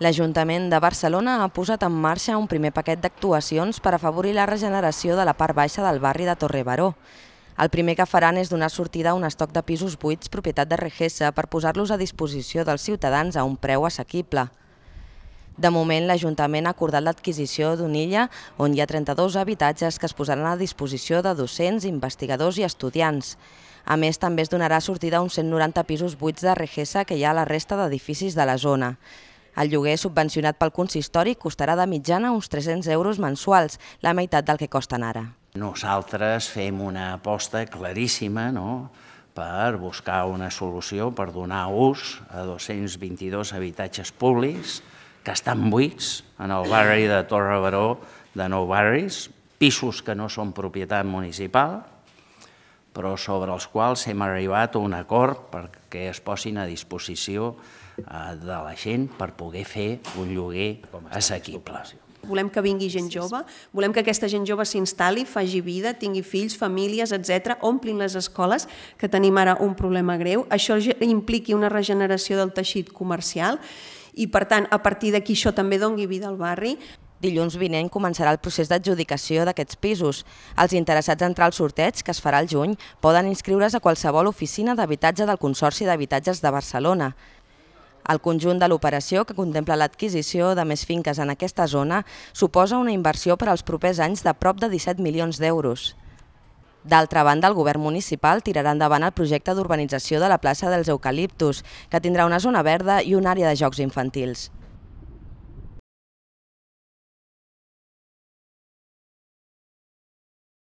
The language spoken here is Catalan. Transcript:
L'Ajuntament de Barcelona ha posat en marxa un primer paquet d'actuacions per afavorir la regeneració de la part baixa del barri de Torre Baró. El primer que faran és donar sortida a un estoc de pisos buits propietat de Regesa per posar-los a disposició dels ciutadans a un preu assequible. De moment, l'Ajuntament ha acordat l'adquisició d'una illa on hi ha 32 habitatges que es posaran a disposició de docents, investigadors i estudiants. A més, també es donarà sortida a uns 190 pisos buits de Regesa que hi ha a la resta d'edificis de la zona. El lloguer subvencionat pel consistori costarà de mitjana uns 300 euros mensuals, la meitat del que costen ara. Nosaltres fem una aposta claríssima no? per buscar una solució, per donar ús a 222 habitatges públics que estan buits en el barri de Torre Baró de Nou Barris, pisos que no són propietat municipal, però sobre els quals hem arribat a un acord perquè es posin a disposició eh, de la gent per poder fer un lloguer assequible. Volem que vingui gent jove, volem que aquesta gent jove s'instal·li, faci vida, tingui fills, famílies, etc, omplin les escoles, que tenim ara un problema greu. Això impliqui una regeneració del teixit comercial i, per tant, a partir d'aquí això també dongui vida al barri. Dilluns vinent començarà el procés d'adjudicació d'aquests pisos. Els interessats a entrar al sorteig, que es farà al juny, poden inscriure's a qualsevol oficina d'habitatge del Consorci d'Habitatges de Barcelona. El conjunt de l'operació, que contempla l'adquisició de més finques en aquesta zona, suposa una inversió per als propers anys de prop de 17 milions d'euros. D'altra banda, el govern municipal tirarà endavant el projecte d'urbanització de la plaça dels Eucaliptus, que tindrà una zona verda i una àrea de jocs infantils.